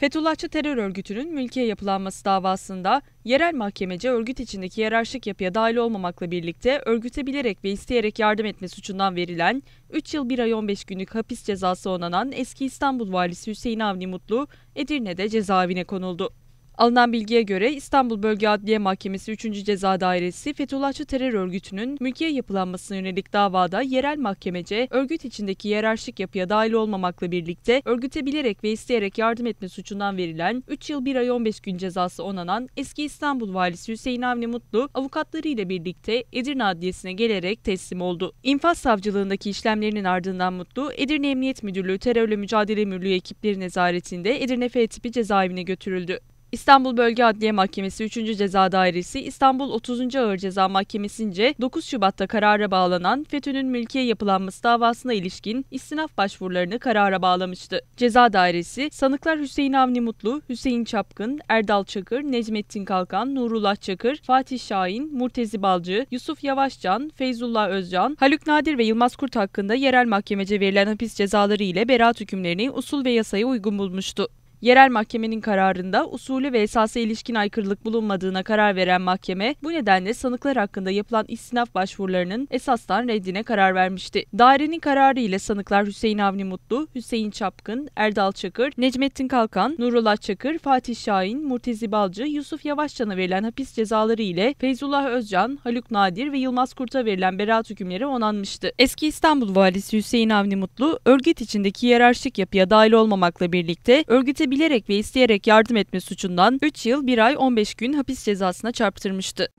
Fethullahçı terör örgütünün mülkiye yapılanması davasında yerel mahkemece örgüt içindeki yerarşik yapıya dahil olmamakla birlikte örgüte bilerek ve isteyerek yardım etme suçundan verilen 3 yıl 1 ay 15 günlük hapis cezası onanan eski İstanbul valisi Hüseyin Avni Mutlu Edirne'de cezaevine konuldu. Alınan bilgiye göre İstanbul Bölge Adliye Mahkemesi 3. Ceza Dairesi Fethullahçı terör örgütünün mülkiye yapılanmasına yönelik davada yerel mahkemece örgüt içindeki yerarşik yapıya dahil olmamakla birlikte örgüte bilerek ve isteyerek yardım etme suçundan verilen 3 yıl 1 ay 15 gün cezası onanan eski İstanbul Valisi Hüseyin Avni Mutlu avukatları ile birlikte Edirne Adliyesi'ne gelerek teslim oldu. İnfaz savcılığındaki işlemlerinin ardından Mutlu, Edirne Emniyet Müdürlüğü Terörle Mücadele Müdürlüğü ekipleri nezaretinde Edirne F tipi cezaevine götürüldü. İstanbul Bölge Adliye Mahkemesi 3. Ceza Dairesi İstanbul 30. Ağır Ceza Mahkemesi'nce 9 Şubat'ta karara bağlanan FETÖ'nün mülkiye yapılanması davasına ilişkin istinaf başvurularını karara bağlamıştı. Ceza Dairesi sanıklar Hüseyin Avni Mutlu, Hüseyin Çapkın, Erdal Çakır, Necmettin Kalkan, Nurullah Çakır, Fatih Şahin, Murtezi Balcı, Yusuf Yavaşcan, Feyzullah Özcan, Haluk Nadir ve Yılmaz Kurt hakkında yerel mahkemece verilen hapis cezaları ile beraat hükümlerini usul ve yasaya uygun bulmuştu. Yerel mahkemenin kararında usulü ve esasa ilişkin aykırılık bulunmadığına karar veren mahkeme bu nedenle sanıklar hakkında yapılan istinaf başvurularının esastan reddine karar vermişti. Dairenin kararı ile sanıklar Hüseyin Avni Mutlu, Hüseyin Çapkın, Erdal Çakır, Necmettin Kalkan, Nurullah Çakır, Fatih Şahin, Murtezi Balcı, Yusuf Yavaşcan'a verilen hapis cezaları ile Feyzullah Özcan, Haluk Nadir ve Yılmaz Kurt'a verilen beraat hükümleri onanmıştı. Eski İstanbul Valisi Hüseyin Avni Mutlu, örgüt içindeki hiyerarşik yapıya dahil olmamakla birlikte örgüte bilerek ve isteyerek yardım etme suçundan 3 yıl 1 ay 15 gün hapis cezasına çarptırmıştı.